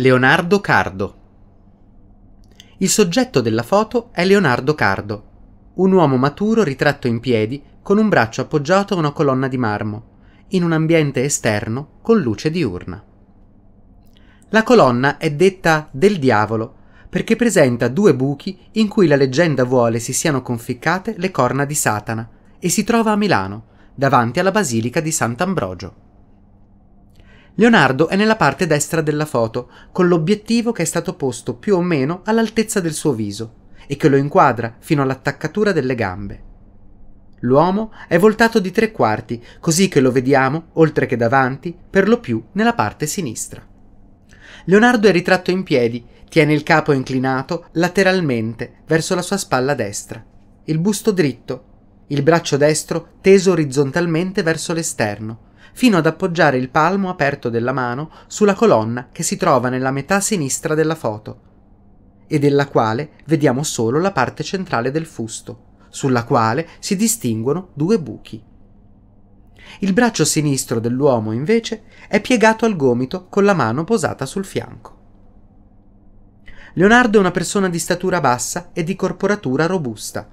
Leonardo Cardo. Il soggetto della foto è Leonardo Cardo, un uomo maturo ritratto in piedi con un braccio appoggiato a una colonna di marmo, in un ambiente esterno con luce diurna. La colonna è detta del diavolo perché presenta due buchi in cui la leggenda vuole si siano conficcate le corna di Satana e si trova a Milano, davanti alla Basilica di Sant'Ambrogio. Leonardo è nella parte destra della foto, con l'obiettivo che è stato posto più o meno all'altezza del suo viso e che lo inquadra fino all'attaccatura delle gambe. L'uomo è voltato di tre quarti, così che lo vediamo, oltre che davanti, per lo più nella parte sinistra. Leonardo è ritratto in piedi, tiene il capo inclinato lateralmente verso la sua spalla destra, il busto dritto, il braccio destro teso orizzontalmente verso l'esterno, fino ad appoggiare il palmo aperto della mano sulla colonna che si trova nella metà sinistra della foto e della quale vediamo solo la parte centrale del fusto, sulla quale si distinguono due buchi. Il braccio sinistro dell'uomo, invece, è piegato al gomito con la mano posata sul fianco. Leonardo è una persona di statura bassa e di corporatura robusta.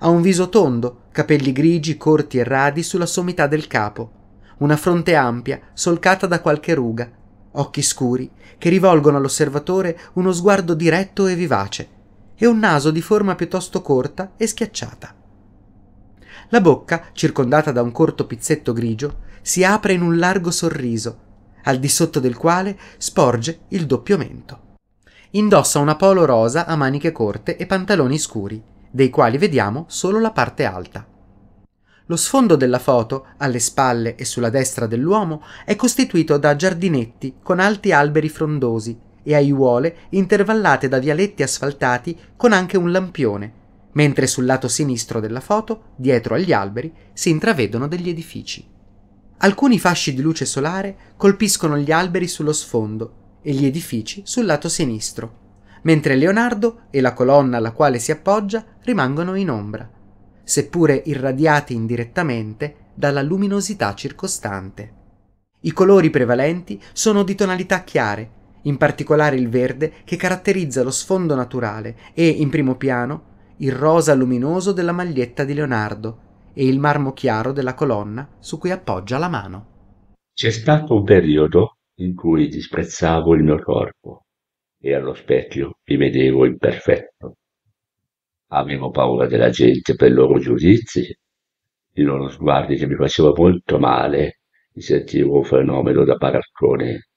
Ha un viso tondo, capelli grigi corti e radi sulla sommità del capo, una fronte ampia, solcata da qualche ruga, occhi scuri, che rivolgono all'osservatore uno sguardo diretto e vivace, e un naso di forma piuttosto corta e schiacciata. La bocca, circondata da un corto pizzetto grigio, si apre in un largo sorriso, al di sotto del quale sporge il doppio mento. Indossa una polo rosa a maniche corte e pantaloni scuri, dei quali vediamo solo la parte alta. Lo sfondo della foto, alle spalle e sulla destra dell'uomo, è costituito da giardinetti con alti alberi frondosi e aiuole intervallate da vialetti asfaltati con anche un lampione, mentre sul lato sinistro della foto, dietro agli alberi, si intravedono degli edifici. Alcuni fasci di luce solare colpiscono gli alberi sullo sfondo e gli edifici sul lato sinistro, mentre Leonardo e la colonna alla quale si appoggia rimangono in ombra seppure irradiati indirettamente dalla luminosità circostante. I colori prevalenti sono di tonalità chiare, in particolare il verde che caratterizza lo sfondo naturale e, in primo piano, il rosa luminoso della maglietta di Leonardo e il marmo chiaro della colonna su cui appoggia la mano. C'è stato un periodo in cui disprezzavo il mio corpo e allo specchio mi vedevo imperfetto avevo paura della gente per i loro giudizi, i loro sguardi che mi faceva molto male, mi sentivo un fenomeno da baraccone.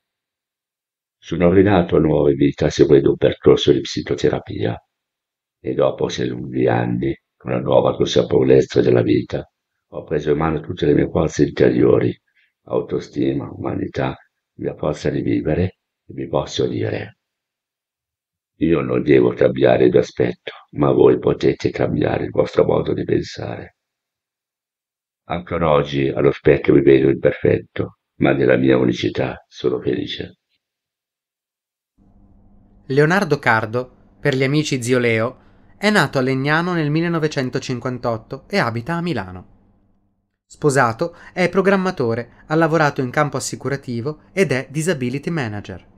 Sono rinato a nuove vita seguendo un percorso di psicoterapia e dopo sei lunghi anni, con una nuova consapevolezza della vita, ho preso in mano tutte le mie forze interiori, autostima, umanità, la mia forza di vivere e vi posso dire io non devo cambiare d'aspetto, ma voi potete cambiare il vostro modo di pensare. Ancora oggi allo specchio mi vedo imperfetto, ma nella mia unicità sono felice. Leonardo Cardo, per gli amici zio Leo, è nato a Legnano nel 1958 e abita a Milano. Sposato, è programmatore, ha lavorato in campo assicurativo ed è disability manager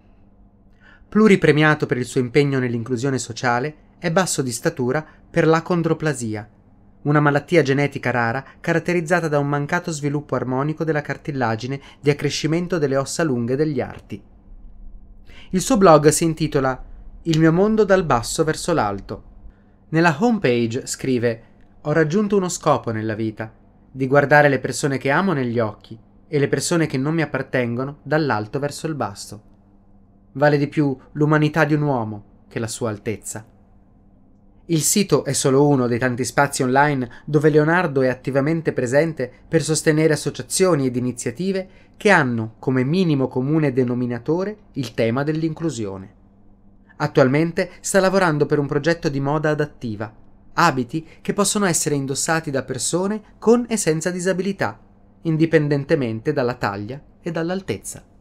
pluripremiato per il suo impegno nell'inclusione sociale, è basso di statura per l'acondroplasia, una malattia genetica rara caratterizzata da un mancato sviluppo armonico della cartilagine di accrescimento delle ossa lunghe degli arti. Il suo blog si intitola Il mio mondo dal basso verso l'alto. Nella homepage scrive Ho raggiunto uno scopo nella vita, di guardare le persone che amo negli occhi e le persone che non mi appartengono dall'alto verso il basso vale di più l'umanità di un uomo che la sua altezza. Il sito è solo uno dei tanti spazi online dove Leonardo è attivamente presente per sostenere associazioni ed iniziative che hanno come minimo comune denominatore il tema dell'inclusione. Attualmente sta lavorando per un progetto di moda adattiva, abiti che possono essere indossati da persone con e senza disabilità, indipendentemente dalla taglia e dall'altezza.